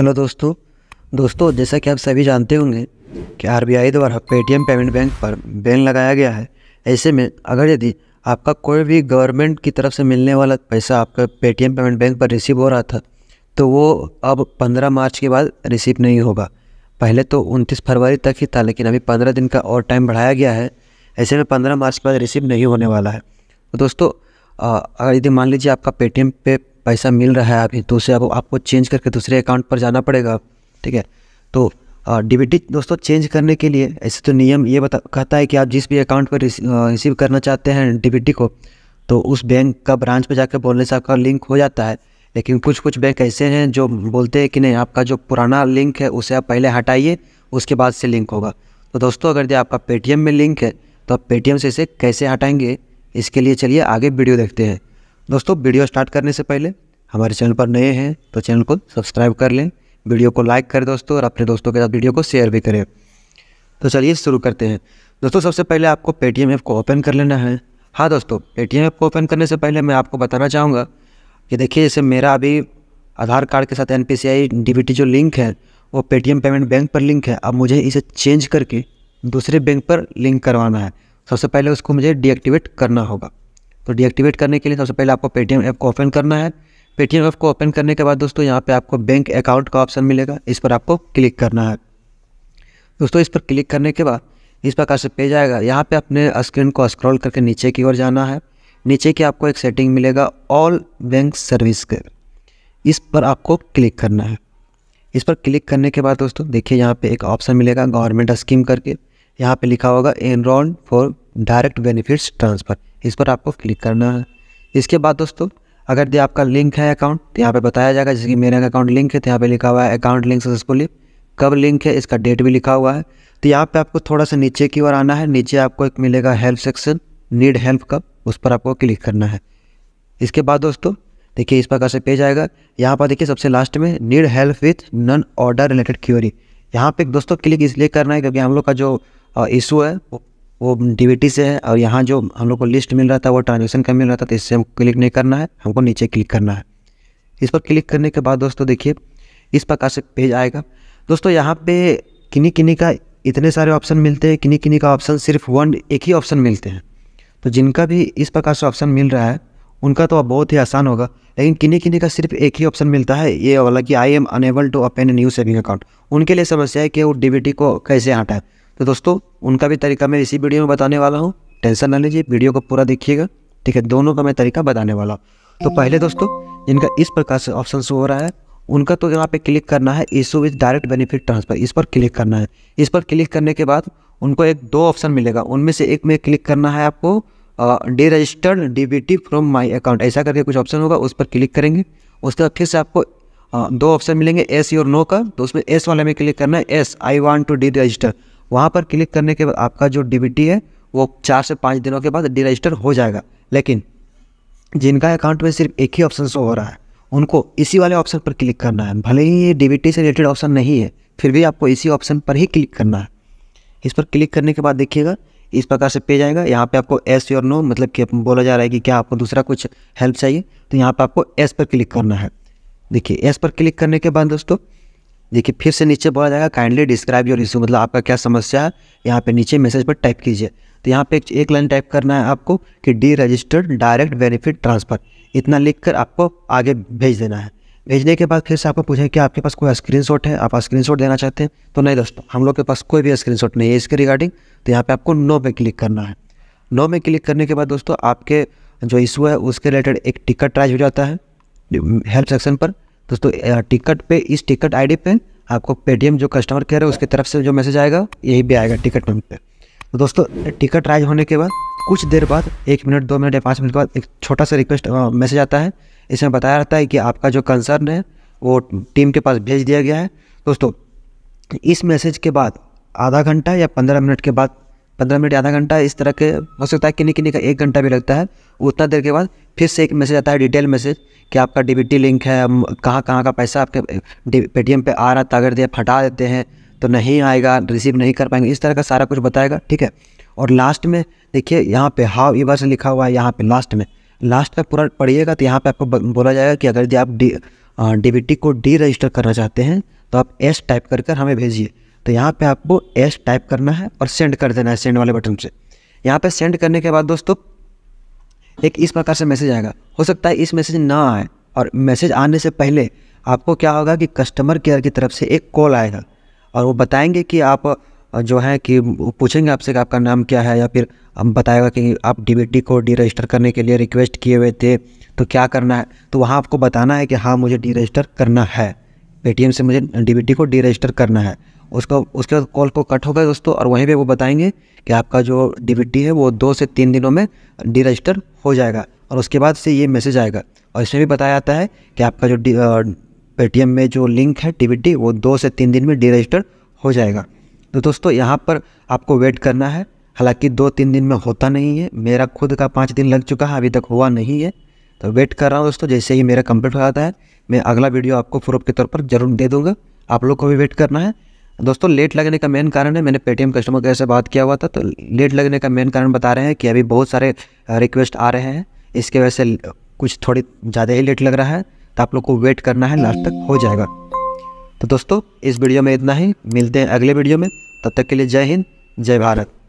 hello दोस्तों दोस्तों जैसा कि आप सभी जानते होंगे कि आरबीआई द्वारा पेटीएम पेमेंट बैंक पर बैन लगाया गया है ऐसे में अगर यदि आपका कोई भी गवर्नमेंट की तरफ से मिलने वाला पैसा आपका पेटीएम पेमेंट बैंक पर रिसीव हो रहा था तो वो अब 15 मार्च के बाद रिसीव नहीं होगा पहले तो उनतीस फरवरी तक ही था लेकिन अभी पंद्रह दिन का और टाइम बढ़ाया गया है ऐसे में पंद्रह मार्च के बाद रिसीव नहीं होने वाला है तो दोस्तों अगर यदि मान लीजिए आपका पेटीएम पे पैसा मिल रहा है अभी तो उसे अब आपको चेंज करके दूसरे अकाउंट पर जाना पड़ेगा ठीक है तो डीबीटी दोस्तों चेंज करने के लिए ऐसे तो नियम ये बता कहता है कि आप जिस भी अकाउंट पर रिसीव करना चाहते हैं डीबीटी को तो उस बैंक का ब्रांच पर जाकर बोलने से आपका लिंक हो जाता है लेकिन कुछ कुछ बैंक ऐसे हैं जो बोलते हैं कि नहीं आपका जो पुराना लिंक है उसे आप पहले हटाइए उसके बाद से लिंक होगा तो दोस्तों अगर जो आपका पेटीएम में लिंक है तो आप पेटीएम से इसे कैसे हटाएंगे इसके लिए चलिए आगे वीडियो देखते हैं दोस्तों वीडियो स्टार्ट करने से पहले हमारे चैनल पर नए हैं तो चैनल को सब्सक्राइब कर लें वीडियो को लाइक करें दोस्तों और अपने दोस्तों के साथ वीडियो को शेयर भी करें तो चलिए शुरू करते हैं दोस्तों सबसे पहले आपको पेटीएम ऐप को ओपन कर लेना है हाँ दोस्तों पेटीएम ऐप को ओपन करने से पहले मैं आपको बताना चाहूँगा कि देखिए जैसे मेरा अभी आधार कार्ड के साथ एन पी जो लिंक है वो पेटीएम पेमेंट बैंक पर लिंक है अब मुझे इसे चेंज करके दूसरे बैंक पर लिंक करवाना है सबसे पहले उसको मुझे डीएक्टिवेट करना होगा तो डीएक्टिवेट करने के लिए सबसे पहले आपको पेटीएम ऐप को ओपन करना है पेटीएम ऐप को ओपन करने के बाद दोस्तों यहाँ पे आपको बैंक अकाउंट का ऑप्शन मिलेगा इस पर आपको क्लिक करना है दोस्तों इस पर क्लिक करने के बाद इस प्रकार से पेज आएगा यहाँ पे अपने स्क्रीन को स्क्रॉल करके नीचे की ओर जाना है नीचे की आपको एक सेटिंग मिलेगा ऑल बैंक सर्विस के इस पर आपको क्लिक करना है इस पर क्लिक करने के बाद दोस्तों देखिए यहाँ पे एक ऑप्शन मिलेगा गवर्नमेंट स्कीम करके यहाँ पे लिखा होगा enrol for direct benefits transfer इस पर आपको क्लिक करना है इसके बाद दोस्तों अगर ये आपका लिंक है अकाउंट तो यहाँ पे बताया जाएगा जैसे कि मेरा अकाउंट लिंक है तो यहाँ पे लिखा हुआ है अकाउंट लिंक सक्सेसफुली कब लिंक है इसका डेट भी लिखा हुआ है तो यहाँ पे आपको थोड़ा सा नीचे की ओर आना है नीचे आपको एक मिलेगा हेल्प सेक्शन नीड हेल्प कब उस पर आपको क्लिक करना है इसके बाद दोस्तों देखिए इस प्रकार से पेज आएगा यहाँ पर देखिए सबसे लास्ट में need help with non order related query यहाँ पे दोस्तों क्लिक इसलिए करना है क्योंकि हम लोग का जो इशू है वो वो डी से है और यहाँ जो हम लोग को लिस्ट मिल रहा था वो ट्रांजेक्शन का मिल रहा था तो इससे हम क्लिक नहीं करना है हमको नीचे क्लिक करना है इस पर क्लिक करने के बाद दोस्तों देखिए इस प्रकार से पेज आएगा दोस्तों यहाँ पे किन्हीं किन्हीं का इतने सारे ऑप्शन मिलते हैं किन्हीं किन्हीं का ऑप्शन सिर्फ वन एक ही ऑप्शन मिलते हैं तो जिनका भी इस प्रकार से ऑप्शन मिल रहा है उनका तो अब बहुत ही आसान होगा लेकिन किन्हीं किन्हीं का सिर्फ एक ही ऑप्शन मिलता है ये वाला कि I am unable to open new saving account उनके लिए समस्या है कि वो डी को कैसे हटाए तो दोस्तों उनका भी तरीका मैं इसी वीडियो में बताने वाला हूँ टेंशन ना लीजिए वीडियो को पूरा देखिएगा ठीक है दोनों का मैं तरीका बताने वाला हूँ तो पहले दोस्तों इनका इस प्रकार से ऑप्शन शो हो रहा है उनका तो यहाँ पे क्लिक करना है issue with direct benefit transfer इस पर क्लिक करना है इस पर क्लिक करने के बाद उनको एक दो ऑप्शन मिलेगा उनमें से एक में क्लिक करना है आपको deregistered D B T from my account ऐसा करके कुछ ऑप्शन होगा उस पर क्लिक करेंगे उसके बाद फिर से आपको दो ऑप्शन मिलेंगे एस और नो का तो उसमें एस वाले में क्लिक करना है yes I want to deregister वहाँ पर क्लिक करने के बाद आपका जो डी है वो चार से पाँच दिनों के बाद डिरजिस्टर हो जाएगा लेकिन जिनका अकाउंट में सिर्फ एक ही ऑप्शन शो हो रहा है उनको इसी वाले ऑप्शन पर क्लिक करना है भले ही ये डी से रिलेटेड ऑप्शन नहीं है फिर भी आपको इसी ऑप्शन पर ही क्लिक करना है इस पर क्लिक करने के बाद देखिएगा इस प्रकार से पेज आएगा यहाँ पे आपको एस योर नो मतलब कि बोला जा रहा है कि क्या आपको दूसरा कुछ हेल्प चाहिए तो यहाँ पे आपको एस पर क्लिक करना है देखिए एस पर क्लिक करने के बाद दोस्तों देखिए फिर से नीचे बोला जाएगा काइंडली डिस्क्राइब योर इशू मतलब आपका क्या समस्या है यहाँ पे नीचे मैसेज पर टाइप कीजिए तो यहाँ पे एक, लाइन टाइप करना है आपको कि deregistered direct benefit transfer इतना लिख कर आपको आगे भेज देना है भेजने के बाद फिर से आपको पूछें कि आपके पास कोई शॉट है आप शॉट देना चाहते हैं तो नहीं दोस्तों हम लोग के पास कोई भी शॉट नहीं है इसके रिगार्डिंग तो यहाँ पर आपको नो पे क्लिक करना है नो में क्लिक करने के बाद दोस्तों आपके जो इशू है उसके रिलेटेड एक टिकट ट्राइज हो जाता है हेल्प सेक्शन पर दोस्तों टिकट पे इस टिकट आईडी पे आपको पेटीएम जो कस्टमर केयर है उसकी तरफ से जो मैसेज आएगा यही भी आएगा टिकट नंबर पे तो दोस्तों टिकट राइज होने के बाद कुछ देर बाद एक मिनट दो मिनट या पाँच मिनट बाद एक छोटा सा रिक्वेस्ट मैसेज आता है इसमें बताया जाता है कि आपका जो कंसर्न है वो टीम के पास भेज दिया गया है दोस्तों इस मैसेज के बाद आधा घंटा या पंद्रह मिनट के बाद पंद्रह मिनट आधा घंटा इस तरह के हो सकता है किन्नी किन्नी का एक घंटा भी लगता है उतना देर के बाद फिर से एक मैसेज आता है डिटेल मैसेज कि आपका डीबीटी लिंक है कहाँ कहाँ का पैसा आपके पेटीएम पे आ रहा था अगर दिया हटा देते हैं तो नहीं आएगा रिसीव नहीं कर पाएंगे इस तरह का सारा कुछ बताएगा ठीक है और लास्ट में देखिए यहाँ पे हाव ई से लिखा हुआ है यहाँ पे लास्ट में लास्ट का पूरा पढ़िएगा तो यहाँ पे आपको बोला जाएगा कि अगर जी आप डी डी को डी रजिस्टर करना चाहते हैं तो आप एस टाइप कर कर हमें भेजिए तो यहाँ पे आपको एस टाइप करना है और सेंड कर देना है सेंड वाले बटन से यहाँ पे सेंड करने के बाद दोस्तों एक इस प्रकार से मैसेज आएगा हो सकता है इस मैसेज ना आए और मैसेज आने से पहले आपको क्या होगा कि कस्टमर केयर की तरफ से एक कॉल आएगा और वो बताएंगे कि आप जो है कि पूछेंगे आपसे कि आपका नाम क्या है या फिर हम बताएगा कि आप डीबीटी को डी रजिस्टर करने के लिए रिक्वेस्ट किए हुए थे तो क्या करना है तो वहाँ आपको बताना है कि हाँ मुझे डी रजिस्टर करना है पेटीएम से मुझे डीबीटी को डी रजिस्टर करना है उसको उसके बाद कॉल को कट होगा दोस्तों और वहीं पे वो बताएंगे कि आपका जो डी है वो दो से तीन दिनों में डिरजिस्टर हो जाएगा और उसके बाद से ये मैसेज आएगा और इसमें भी बताया जाता है कि आपका जो पेटीएम में जो लिंक है डी वो दो से तीन दिन में डिरजिस्टर हो जाएगा तो दोस्तों यहाँ पर आपको वेट करना है हालांकि दो तीन दिन में होता नहीं है मेरा खुद का पाँच दिन लग चुका है अभी तक हुआ नहीं है तो वेट कर रहा हूँ दोस्तों जैसे ही मेरा कंप्लीट हो जाता है मैं अगला वीडियो आपको प्रूफ के तौर पर जरूर दे दूँगा आप लोग को भी वेट करना है दोस्तों लेट लगने का मेन कारण है मैंने पेटीएम कस्टमर केयर से बात किया हुआ था तो लेट लगने का मेन कारण बता रहे हैं कि अभी बहुत सारे रिक्वेस्ट आ रहे हैं इसके वजह से कुछ थोड़ी ज़्यादा ही लेट लग रहा है तो आप लोग को वेट करना है लास्ट तक हो जाएगा तो दोस्तों इस वीडियो में इतना ही मिलते हैं अगले वीडियो में तब तक के लिए जय हिंद जय भारत